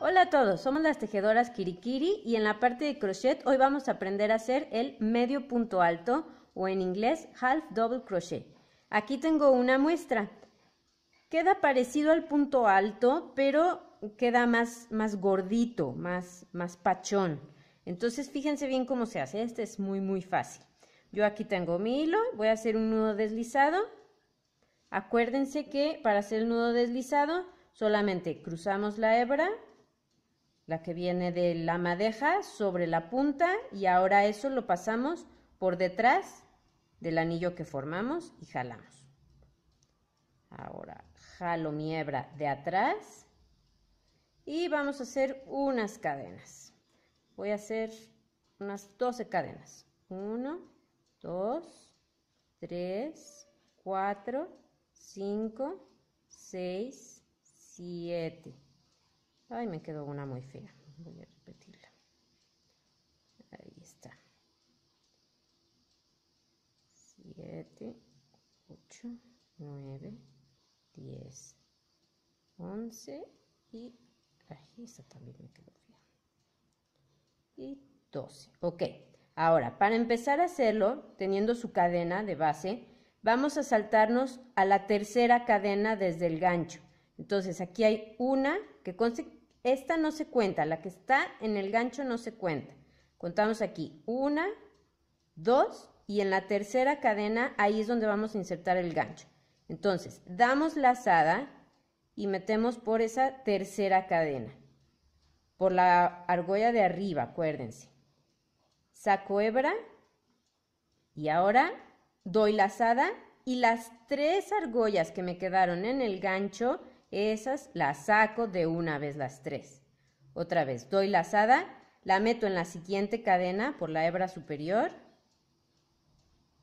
Hola a todos, somos las tejedoras Kirikiri y en la parte de crochet hoy vamos a aprender a hacer el medio punto alto o en inglés half double crochet. Aquí tengo una muestra. Queda parecido al punto alto, pero queda más, más gordito, más, más pachón. Entonces fíjense bien cómo se hace, este es muy muy fácil. Yo aquí tengo mi hilo, voy a hacer un nudo deslizado Acuérdense que para hacer el nudo deslizado solamente cruzamos la hebra, la que viene de la madeja, sobre la punta y ahora eso lo pasamos por detrás del anillo que formamos y jalamos. Ahora jalo mi hebra de atrás y vamos a hacer unas cadenas. Voy a hacer unas 12 cadenas. 1, 2, 3, 4, 5, 6, 7. Ay, me quedó una muy fea. Voy a repetirla. Ahí está. 7, 8, 9, 10, 11 y... ahí esta también me quedó fea. Y 12. Ok. Ahora, para empezar a hacerlo, teniendo su cadena de base, Vamos a saltarnos a la tercera cadena desde el gancho. Entonces aquí hay una que conste, esta no se cuenta, la que está en el gancho no se cuenta. Contamos aquí una, dos y en la tercera cadena ahí es donde vamos a insertar el gancho. Entonces damos lazada y metemos por esa tercera cadena, por la argolla de arriba, acuérdense. Saco hebra y ahora doy lazada y las tres argollas que me quedaron en el gancho, esas las saco de una vez las tres. Otra vez, doy lazada, la meto en la siguiente cadena por la hebra superior,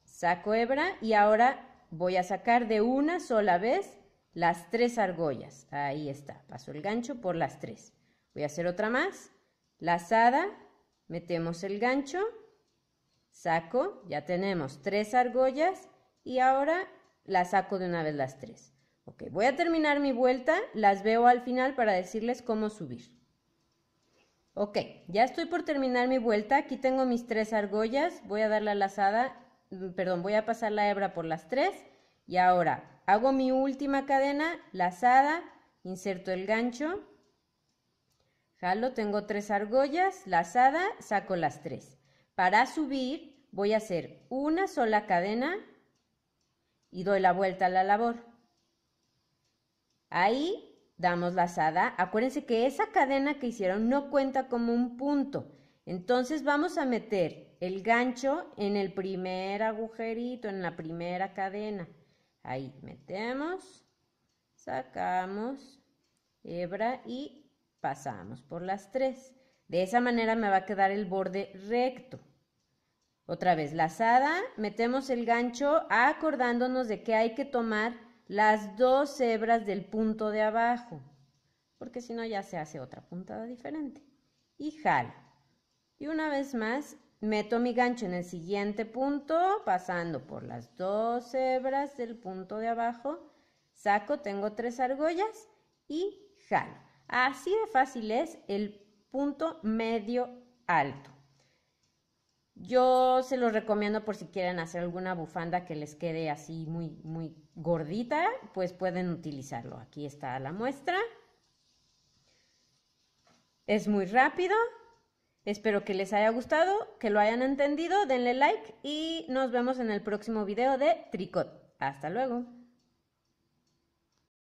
saco hebra y ahora voy a sacar de una sola vez las tres argollas. Ahí está, paso el gancho por las tres. Voy a hacer otra más, lazada, metemos el gancho Saco, ya tenemos tres argollas y ahora las saco de una vez las tres. Ok, voy a terminar mi vuelta, las veo al final para decirles cómo subir. Ok, ya estoy por terminar mi vuelta, aquí tengo mis tres argollas, voy a dar la lazada, mm, perdón, voy a pasar la hebra por las tres y ahora hago mi última cadena, lazada, inserto el gancho, jalo, tengo tres argollas, lazada, saco las tres. Para subir voy a hacer una sola cadena y doy la vuelta a la labor. Ahí damos lazada. Acuérdense que esa cadena que hicieron no cuenta como un punto. Entonces vamos a meter el gancho en el primer agujerito, en la primera cadena. Ahí metemos, sacamos, hebra y pasamos por las tres. De esa manera me va a quedar el borde recto. Otra vez lazada, metemos el gancho acordándonos de que hay que tomar las dos hebras del punto de abajo, porque si no ya se hace otra puntada diferente. Y jalo. Y una vez más, meto mi gancho en el siguiente punto, pasando por las dos hebras del punto de abajo, saco, tengo tres argollas y jalo. Así de fácil es el punto medio alto. Yo se los recomiendo por si quieren hacer alguna bufanda que les quede así muy, muy gordita, pues pueden utilizarlo. Aquí está la muestra. Es muy rápido. Espero que les haya gustado, que lo hayan entendido. Denle like y nos vemos en el próximo video de Tricot. Hasta luego.